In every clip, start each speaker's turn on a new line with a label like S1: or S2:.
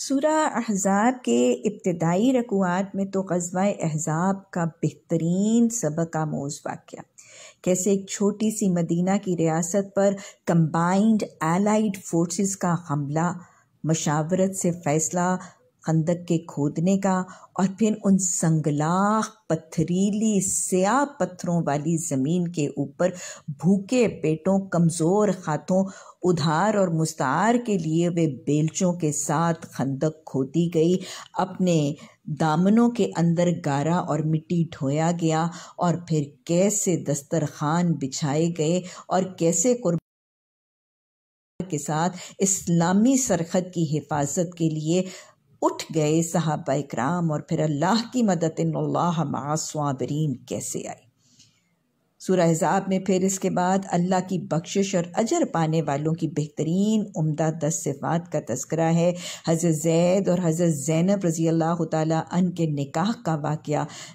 S1: सूरा अहज़ाब के इब्तदाई रकूआत में तो गजवा अहज़ाब का बेहतरीन सबक आमोज़ वाक़ कैसे एक छोटी सी मदीना की रियासत पर कंबाइंड एलाइड फोर्सेस का हमला मशावरत से फ़ैसला खंदक के खोदने का और फिर उन संगलाख पथरीली स्याह पत्थरों वाली ज़मीन के ऊपर भूखे पेटों कमज़ोर हाथों उधार और मुस्तार के लिए वे बेलचों के साथ खंदक खोदी गई अपने दामनों के अंदर गारा और मिट्टी ढोया गया और फिर कैसे दस्तरखान बिछाए गए और कैसे के साथ इस्लामी सरहद की हिफाजत के लिए उठ गए साहब कराम और फिर अल्लाह की मदद मासबरीन कैसे आई सूर हिजाब में फिर इसके बाद अल्लाह की बख्शिश और अजर पाने वालों की बेहतरीन उमदा दस सिफात का तस्करा है हज़रत जैद और हज़रत ज़ैनब रज़ी अल्लाह तन के निकाह का वाक़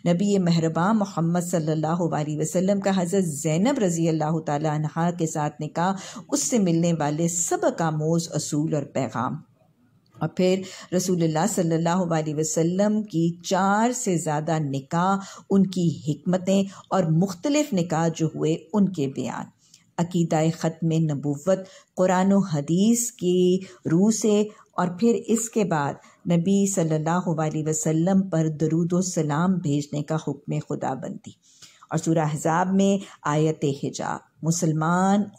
S1: नबी महरबा मोहम्मद सल्ला वसम का हज़रत ज़ैनब रज़ी अल्लाह तहा के साथ निकाह उससे मिलने वाले का मोज़ असूल और पैगाम और फिर रसूलुल्लाह सल्लल्लाहु अलैहि वसल्लम की चार से ज़्यादा निकाह उनकी हमतें और मुख्तलिफ़ निकाह जो हुए उनके बयान अकीदा ख़त्म नबूवत कुरान हदीस की रूह से और फिर इसके बाद नबी सल्लल्लाहु अलैहि वसल्लम पर दरूद सलाम भेजने का हुक्म खुदाबंदी और सूरह हजाब में आयत हिजाब मुसलमान